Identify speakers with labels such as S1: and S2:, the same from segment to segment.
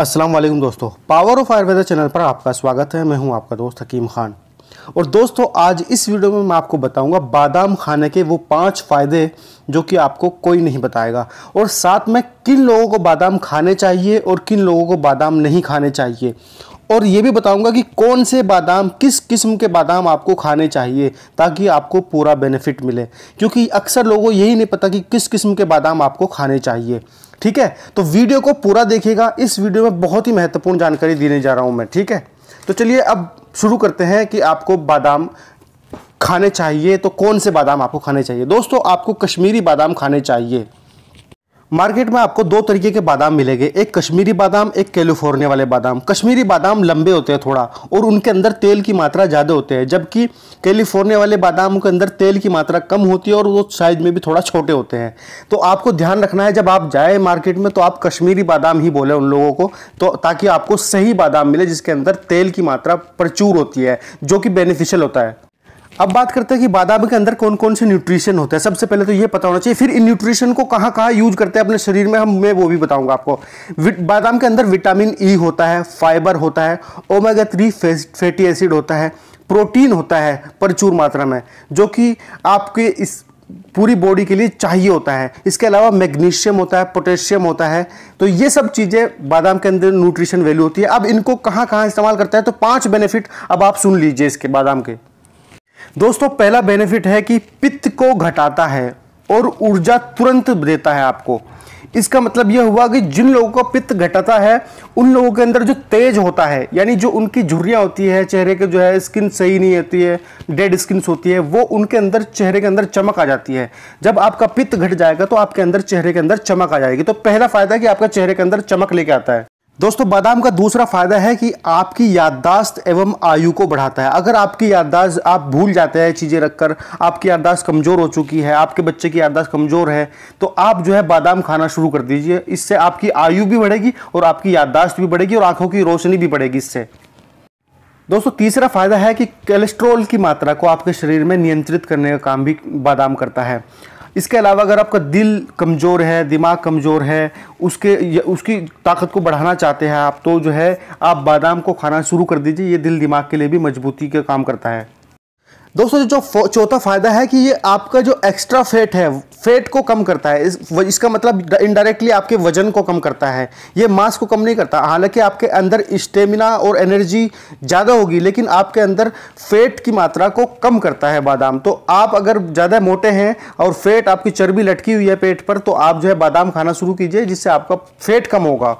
S1: अस्सलाम वालेकुम दोस्तों पावर ऑफ आयुर्वेदा चैनल पर आपका स्वागत है मैं हूं आपका दोस्त हकीम खान और दोस्तों आज इस वीडियो में मैं आपको बताऊंगा बादाम खाने के वो पांच फ़ायदे जो कि आपको कोई नहीं बताएगा और साथ में किन लोगों को बादाम खाने चाहिए और किन लोगों को बादाम नहीं खाने चाहिए और ये भी बताऊँगा कि कौन से बादाम किस किस्म के बादाम आपको खाने चाहिए ताकि आपको पूरा बेनिफिट मिले क्योंकि अक्सर लोगों यही नहीं पता कि किस किस्म के बादाम आपको खाने चाहिए ठीक है तो वीडियो को पूरा देखिएगा इस वीडियो में बहुत ही महत्वपूर्ण जानकारी देने जा रहा हूँ मैं ठीक है तो चलिए अब शुरू करते हैं कि आपको बादाम खाने चाहिए तो कौन से बादाम आपको खाने चाहिए दोस्तों आपको कश्मीरी बादाम खाने चाहिए मार्केट में आपको दो तरीके के बादाम मिलेंगे एक कश्मीरी बादाम एक कैलिफोर्निया वाले बादाम कश्मीरी बादाम लंबे होते हैं थोड़ा और उनके अंदर तेल की मात्रा ज़्यादा होती है जबकि कैलिफोर्निया वाले बादाम के अंदर तेल की मात्रा कम होती है और वो साइज़ में भी थोड़ा छोटे होते हैं तो आपको ध्यान रखना है जब आप जाए मार्केट में तो आप कश्मीरी बादाम ही बोले उन लोगों को तो ताकि आपको सही बादाम मिले जिसके अंदर तेल की मात्रा प्रचूर होती है जो कि बेनिफिशियल होता है अब बात करते हैं कि बादाम के अंदर कौन कौन से न्यूट्रिशन होते हैं सबसे पहले तो ये पता होना चाहिए फिर इन न्यूट्रिशन को कहाँ कहाँ यूज करते हैं अपने शरीर में हम मैं वो भी बताऊंगा आपको बादाम के अंदर विटामिन ई e होता है फाइबर होता है ओमेगा थ्री फैटी एसिड होता है प्रोटीन होता है प्रचुर मात्रा में जो कि आपके इस पूरी बॉडी के लिए चाहिए होता है इसके अलावा मैग्नीशियम होता है पोटेशियम होता है तो ये सब चीज़ें बादाम के अंदर न्यूट्रिशन वैल्यू होती है अब इनको कहाँ कहाँ इस्तेमाल करता है तो पांच बेनिफिट अब आप सुन लीजिए इसके बादाम के दोस्तों पहला बेनिफिट है कि पित्त को घटाता है और ऊर्जा तुरंत देता है आपको इसका मतलब यह हुआ कि जिन लोगों का पित्त घटाता है उन लोगों के अंदर जो तेज होता है यानी जो उनकी झुर्रियाँ होती है चेहरे के जो है स्किन सही नहीं होती है डेड स्किन होती है वो उनके अंदर चेहरे के अंदर चमक आ जाती है जब आपका पित्त घट जाएगा तो आपके अंदर चेहरे के अंदर चमक आ जाएगी तो पहला फ़ायदा कि आपका चेहरे के अंदर चमक लेके आता है दोस्तों बादाम का दूसरा फायदा है कि आपकी याददाश्त एवं आयु को बढ़ाता है अगर आपकी याददाश्त आप भूल जाते हैं चीज़ें रखकर आपकी याददाश्त कमज़ोर हो चुकी है आपके बच्चे की याददाश्त कमज़ोर है तो आप जो है बादाम खाना शुरू कर दीजिए इससे आपकी आयु भी बढ़ेगी और आपकी याददाश्त भी बढ़ेगी और आँखों की रोशनी भी बढ़ेगी इससे दोस्तों तीसरा फायदा है कि कोलेस्ट्रॉल की मात्रा को आपके शरीर में नियंत्रित करने का काम भी बादाम करता है इसके अलावा अगर आपका दिल कमज़ोर है दिमाग कमज़ोर है उसके उसकी ताकत को बढ़ाना चाहते हैं आप तो जो है आप बादाम को खाना शुरू कर दीजिए ये दिल दिमाग के लिए भी मजबूती का काम करता है दोस्तों जो चौथा फायदा है कि ये आपका जो एक्स्ट्रा फैट है फैट को कम करता है इस, इसका मतलब इनडायरेक्टली आपके वजन को कम करता है ये मास को कम नहीं करता हालांकि आपके अंदर स्टेमिना और एनर्जी ज़्यादा होगी लेकिन आपके अंदर फेट की मात्रा को कम करता है बादाम तो आप अगर ज़्यादा मोटे हैं और फेट आपकी चर्बी लटकी हुई है पेट पर तो आप जो है बादाम खाना शुरू कीजिए जिससे आपका फेट कम होगा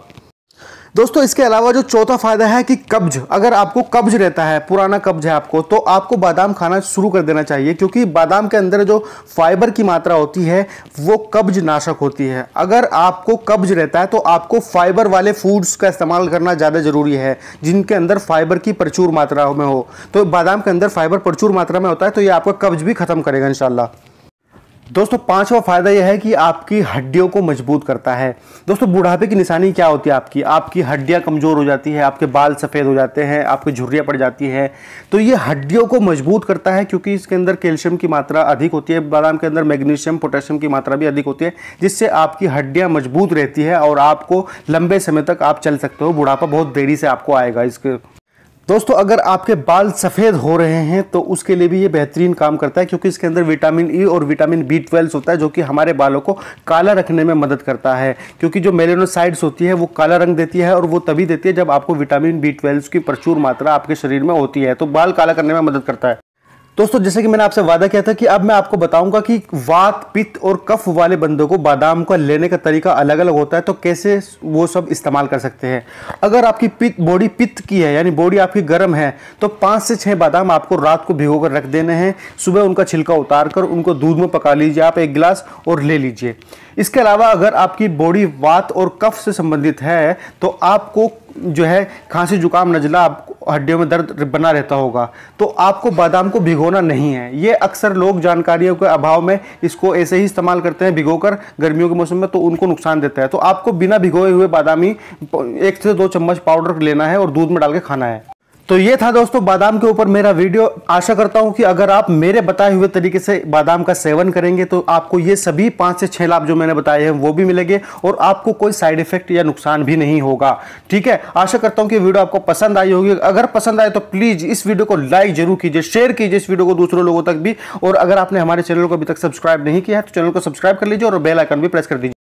S1: दोस्तों इसके अलावा जो चौथा फायदा है कि कब्ज अगर आपको कब्ज रहता है पुराना कब्ज है आपको तो आपको बादाम खाना शुरू कर देना चाहिए क्योंकि बादाम के अंदर जो फाइबर की मात्रा होती है वो कब्ज नाशक होती है अगर आपको कब्ज रहता है तो आपको फाइबर वाले फूड्स का इस्तेमाल करना ज़्यादा ज़रूरी है जिनके अंदर फाइबर की प्रचुर मात्रा में हो तो बादाम के अंदर फाइबर प्रचुर मात्रा में होता है तो ये आपका कब्ज भी खत्म करेगा इन दोस्तों पांचवा फायदा यह है कि आपकी हड्डियों को मजबूत करता है दोस्तों बुढ़ापे की निशानी क्या होती है आपकी आपकी हड्डियां कमज़ोर हो जाती है आपके बाल सफ़ेद हो जाते हैं आपकी झुर्रियाँ पड़ जाती है तो ये हड्डियों को मजबूत करता है क्योंकि इसके अंदर कैल्शियम की मात्रा अधिक होती है बादाम के अंदर मैग्नीशियम पोटेशियम की मात्रा भी अधिक होती है जिससे आपकी हड्डियाँ मजबूत रहती है और आपको लंबे समय तक आप चल सकते हो बुढ़ापा बहुत देरी से आपको आएगा इसके दोस्तों अगर आपके बाल सफ़ेद हो रहे हैं तो उसके लिए भी ये बेहतरीन काम करता है क्योंकि इसके अंदर विटामिन ई e और विटामिन बी ट्वेल्व होता है जो कि हमारे बालों को काला रखने में मदद करता है क्योंकि जो मेलेनोसाइड्स होती है वो काला रंग देती है और वो तभी देती है जब आपको विटामिन बी ट्वेल्व की प्रचुर मात्रा आपके शरीर में होती है तो बाल काला करने में मदद करता है दोस्तों जैसे कि मैंने आपसे वादा किया था कि अब मैं आपको बताऊंगा कि वात पित्त और कफ वाले बंदों को बादाम का लेने का तरीका अलग अलग होता है तो कैसे वो सब इस्तेमाल कर सकते हैं अगर आपकी पित्त बॉडी पित्त की है यानी बॉडी आपकी गर्म है तो पाँच से छः बादाम आपको रात को भिगो कर रख देने हैं सुबह उनका छिलका उतार कर उनको दूध में पका लीजिए आप एक गिलास और ले लीजिए इसके अलावा अगर आपकी बॉडी वात और कफ से संबंधित है तो आपको जो है खांसी जुकाम नज़ला आपको हड्डियों में दर्द बना रहता होगा तो आपको बादाम को भिगोना नहीं है ये अक्सर लोग जानकारियों के अभाव में इसको ऐसे ही इस्तेमाल करते हैं भिगोकर गर्मियों के मौसम में तो उनको नुकसान देता है तो आपको बिना भिगोए हुए बादामी एक से दो चम्मच पाउडर लेना है और दूध में डाल के खाना है तो ये था दोस्तों बादाम के ऊपर मेरा वीडियो आशा करता हूँ कि अगर आप मेरे बताए हुए तरीके से बादाम का सेवन करेंगे तो आपको ये सभी पाँच से छः लाभ जो मैंने बताए हैं वो भी मिलेंगे और आपको कोई साइड इफेक्ट या नुकसान भी नहीं होगा ठीक है आशा करता हूँ कि वीडियो आपको पसंद आई होगी अगर पसंद आए तो प्लीज़ इस वीडियो को लाइक जरूर कीजिए शेयर कीजिए इस वीडियो को दूसरों लोगों तक भी और अगर आपने हमारे चैनल को अभी तक सब्सक्राइब नहीं किया है तो चैनल को सब्सक्राइब कर लीजिए और बेलाइकन भी प्रेस कर दीजिए